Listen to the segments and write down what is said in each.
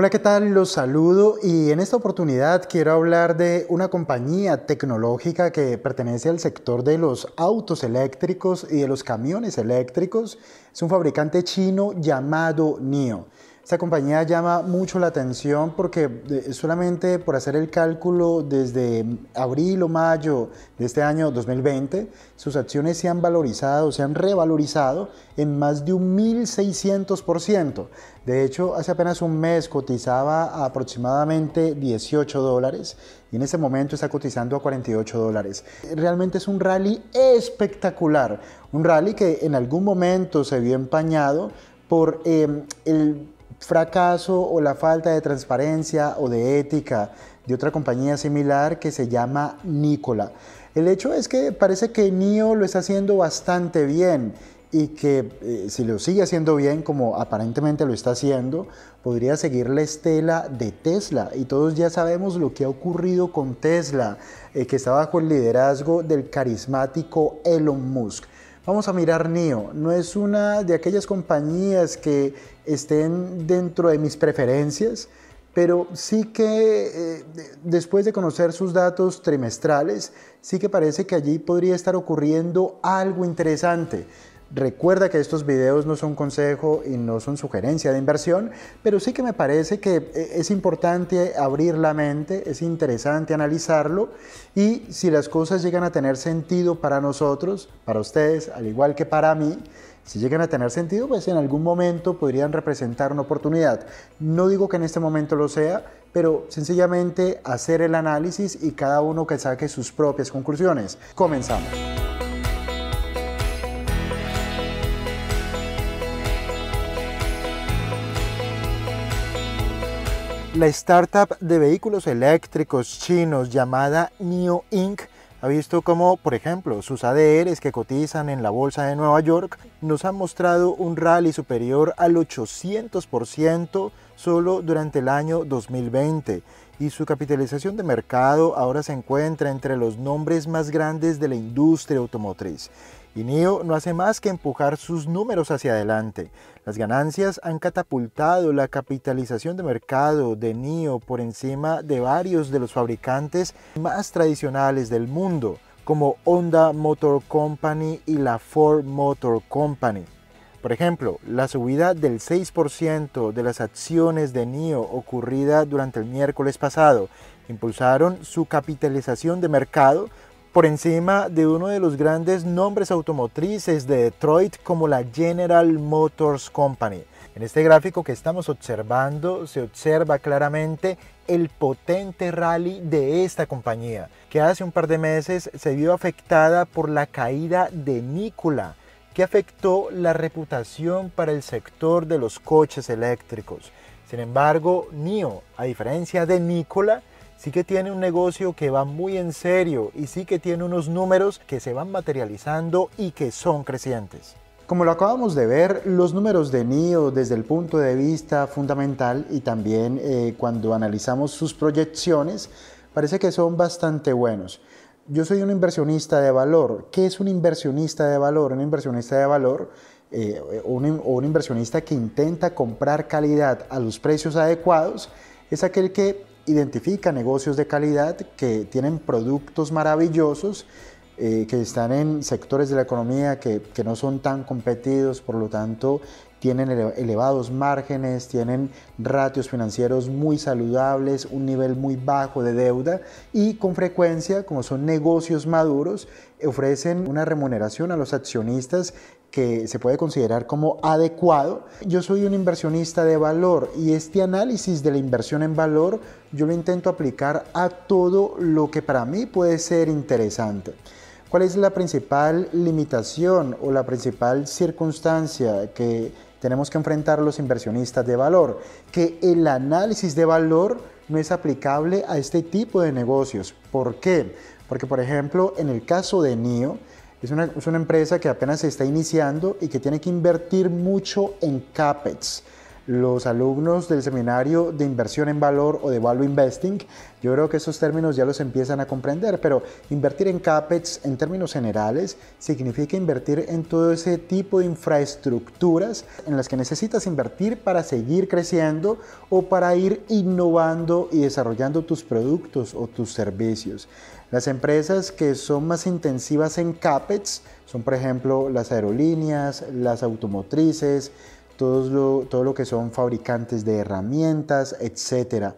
Hola, ¿qué tal? Los saludo y en esta oportunidad quiero hablar de una compañía tecnológica que pertenece al sector de los autos eléctricos y de los camiones eléctricos. Es un fabricante chino llamado NIO. Esta compañía llama mucho la atención porque eh, solamente por hacer el cálculo desde abril o mayo de este año 2020, sus acciones se han valorizado, se han revalorizado en más de un 1.600%. De hecho, hace apenas un mes cotizaba aproximadamente 18 dólares y en ese momento está cotizando a 48 dólares. Realmente es un rally espectacular, un rally que en algún momento se vio empañado por eh, el fracaso o la falta de transparencia o de ética de otra compañía similar que se llama Nicola. El hecho es que parece que NIO lo está haciendo bastante bien y que eh, si lo sigue haciendo bien, como aparentemente lo está haciendo, podría seguir la estela de Tesla. Y todos ya sabemos lo que ha ocurrido con Tesla, eh, que está bajo el liderazgo del carismático Elon Musk. Vamos a mirar NIO. No es una de aquellas compañías que estén dentro de mis preferencias, pero sí que eh, después de conocer sus datos trimestrales, sí que parece que allí podría estar ocurriendo algo interesante. Recuerda que estos videos no son consejo y no son sugerencia de inversión, pero sí que me parece que eh, es importante abrir la mente, es interesante analizarlo y si las cosas llegan a tener sentido para nosotros, para ustedes, al igual que para mí, si llegan a tener sentido, pues en algún momento podrían representar una oportunidad. No digo que en este momento lo sea, pero sencillamente hacer el análisis y cada uno que saque sus propias conclusiones. Comenzamos. La startup de vehículos eléctricos chinos llamada NIO Inc. ha visto como, por ejemplo, sus ADRs que cotizan en la bolsa de Nueva York nos han mostrado un rally superior al 800% solo durante el año 2020 y su capitalización de mercado ahora se encuentra entre los nombres más grandes de la industria automotriz. Y NIO no hace más que empujar sus números hacia adelante. Las ganancias han catapultado la capitalización de mercado de NIO por encima de varios de los fabricantes más tradicionales del mundo, como Honda Motor Company y la Ford Motor Company. Por ejemplo, la subida del 6% de las acciones de NIO ocurrida durante el miércoles pasado impulsaron su capitalización de mercado por encima de uno de los grandes nombres automotrices de Detroit como la General Motors Company. En este gráfico que estamos observando se observa claramente el potente rally de esta compañía, que hace un par de meses se vio afectada por la caída de Nikola, que afectó la reputación para el sector de los coches eléctricos. Sin embargo, NIO, a diferencia de Nikola, sí que tiene un negocio que va muy en serio y sí que tiene unos números que se van materializando y que son crecientes. Como lo acabamos de ver, los números de NIO desde el punto de vista fundamental y también eh, cuando analizamos sus proyecciones, parece que son bastante buenos yo soy un inversionista de valor. ¿Qué es un inversionista de valor? Un inversionista de valor eh, o un, inversionista que intenta comprar calidad a los precios adecuados es aquel que identifica negocios de calidad que tienen productos maravillosos eh, que están en sectores de la economía que, que, no son tan competidos, por lo tanto tienen elevados márgenes, tienen ratios financieros muy saludables, un nivel muy bajo de deuda y con frecuencia, como son negocios maduros, ofrecen una remuneración a los accionistas que se puede considerar como adecuado. Yo soy un inversionista de valor y este análisis de la inversión en valor yo lo intento aplicar a todo lo que para mí puede ser interesante. ¿Cuál es la principal limitación o la principal circunstancia que tenemos que enfrentar a los inversionistas de valor, que el análisis de valor no es aplicable a este tipo de negocios. ¿Por qué? Porque, por ejemplo, en el caso de NIO, es una, es una empresa que apenas se está iniciando y que tiene que invertir mucho en CAPEX los alumnos del seminario de inversión en valor o de value investing, yo creo que esos términos ya los empiezan a comprender, pero invertir en CAPEX en términos generales significa invertir en todo ese tipo de infraestructuras en las que necesitas invertir para seguir creciendo o para ir innovando y desarrollando tus productos o tus servicios. Las empresas que son más intensivas en CAPEX son, por ejemplo, las aerolíneas, las automotrices, todo lo que son fabricantes de herramientas, etc.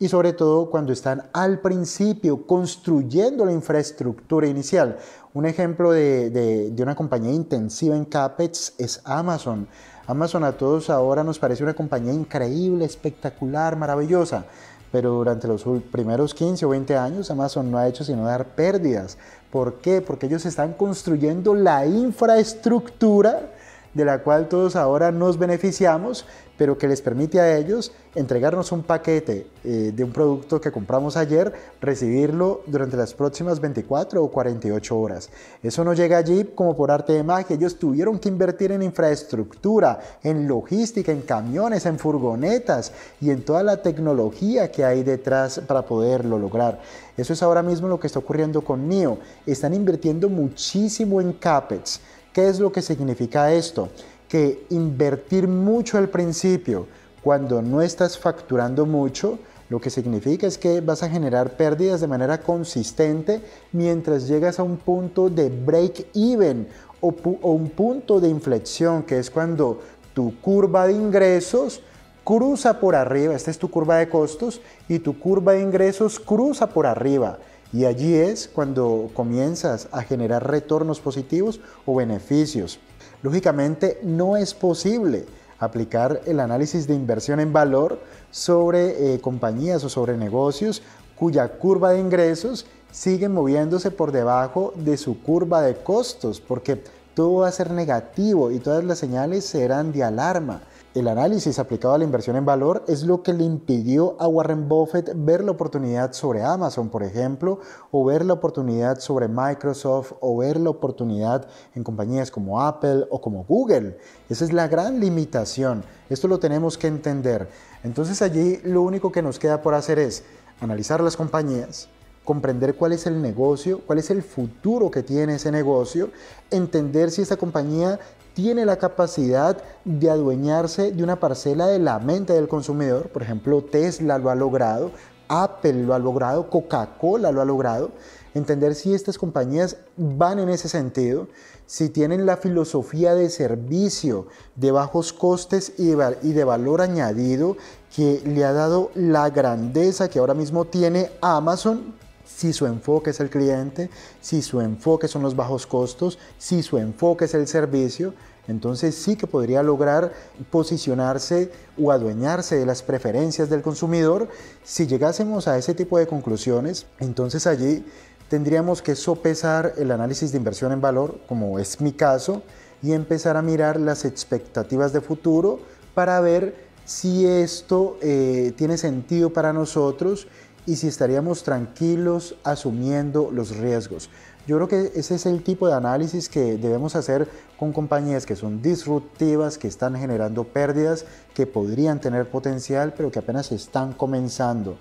Y sobre todo cuando están al principio construyendo la infraestructura inicial. Un ejemplo de, de una compañía intensiva en CAPEX es Amazon. Amazon a todos ahora nos parece una compañía increíble, espectacular, maravillosa pero durante los primeros 15 o 20 años Amazon no ha hecho sino dar pérdidas. ¿Por qué? Porque ellos están construyendo la infraestructura de la cual todos ahora nos beneficiamos, pero que les permite a ellos entregarnos un paquete eh, de un producto que compramos ayer, recibirlo durante las próximas 24 o 48 horas. Eso no llega allí como por arte de magia, ellos tuvieron que invertir en infraestructura, en logística, en camiones, en furgonetas y en toda la tecnología que hay detrás para poderlo lograr. Eso es ahora mismo lo que está ocurriendo con NIO. Están invirtiendo muchísimo en CAPEX. ¿Qué es lo que significa esto? Que invertir mucho al principio cuando no estás facturando mucho, lo que significa es que vas a generar pérdidas de manera consistente mientras llegas a un punto de break-even o, un punto de inflexión, que es cuando tu curva de ingresos cruza por arriba, esta es tu curva de costos, y tu curva de ingresos cruza por arriba. Y allí es cuando comienzas a generar retornos positivos o beneficios. Lógicamente no es posible aplicar el análisis de inversión en valor sobre eh, compañías o sobre negocios cuya curva de ingresos sigue moviéndose por debajo de su curva de costos, porque todo va a ser negativo y todas las señales serán de alarma el análisis aplicado a la inversión en valor es lo que le impidió a Warren Buffett ver la oportunidad sobre Amazon, por ejemplo, o ver la oportunidad sobre Microsoft, o ver la oportunidad en compañías como Apple o como Google. Esa es la gran limitación. Esto lo tenemos que entender. Entonces allí lo único que nos queda por hacer es analizar las compañías, comprender cuál es el negocio, cuál es el futuro que tiene ese negocio, entender si esa compañía tiene la capacidad de adueñarse de una parcela de la mente del consumidor. Por ejemplo, Tesla lo ha logrado, Apple lo ha logrado, Coca-Cola lo ha logrado. Entender si estas compañías van en ese sentido, si tienen la filosofía de servicio de bajos costes y de, valor añadido que le ha dado la grandeza que ahora mismo tiene Amazon si su enfoque es el cliente, si su enfoque son los bajos costos, si su enfoque es el servicio, entonces sí que podría lograr posicionarse o adueñarse de las preferencias del consumidor. Si llegásemos a ese tipo de conclusiones, entonces allí tendríamos que sopesar el análisis de inversión en valor, como es mi caso, y empezar a mirar las expectativas de futuro para ver si esto eh, tiene sentido para nosotros y si estaríamos tranquilos asumiendo los riesgos. Yo creo que ese es el tipo de análisis que debemos hacer con compañías que son disruptivas, que están generando pérdidas, que podrían tener potencial, pero que apenas están comenzando.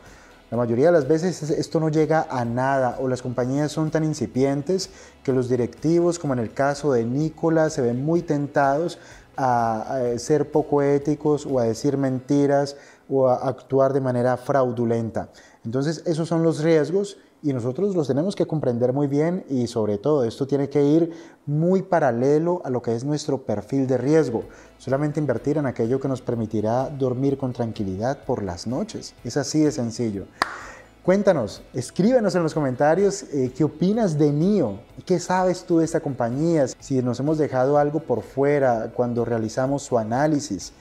La mayoría de las veces esto no llega a nada o las compañías son tan incipientes que los directivos, como en el caso de Nicola, se ven muy tentados a, a ser poco éticos o a decir mentiras o a actuar de manera fraudulenta. Entonces, esos son los riesgos y nosotros los tenemos que comprender muy bien y sobre todo esto tiene que ir muy paralelo a lo que es nuestro perfil de riesgo. Solamente invertir en aquello que nos permitirá dormir con tranquilidad por las noches. Es así de sencillo. Cuéntanos, escríbenos en los comentarios eh, qué opinas de NIO, qué sabes tú de esta compañía, si nos hemos dejado algo por fuera cuando realizamos su análisis.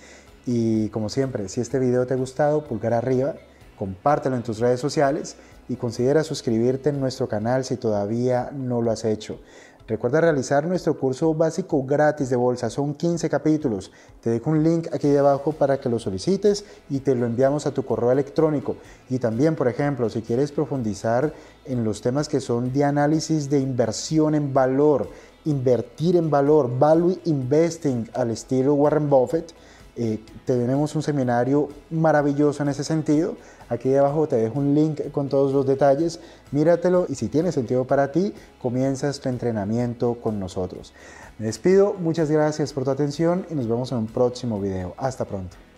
Y como siempre, si este video te ha gustado, pulgar arriba, compártelo en tus redes sociales y considera suscribirte en nuestro canal si todavía no lo has hecho. Recuerda realizar nuestro curso básico gratis de bolsa, son 15 capítulos. Te dejo un link aquí abajo para que lo solicites y te lo enviamos a tu correo electrónico. Y también, por ejemplo, si quieres profundizar en los temas que son de análisis de inversión en valor, invertir en valor, value investing al estilo Warren Buffett, te eh, tenemos un seminario maravilloso en ese sentido Aquí abajo te dejo un link con todos los detalles, míratelo y si tiene sentido para ti, comienzas tu entrenamiento con nosotros. Me despido, muchas gracias por tu atención y nos vemos en un próximo video. Hasta pronto.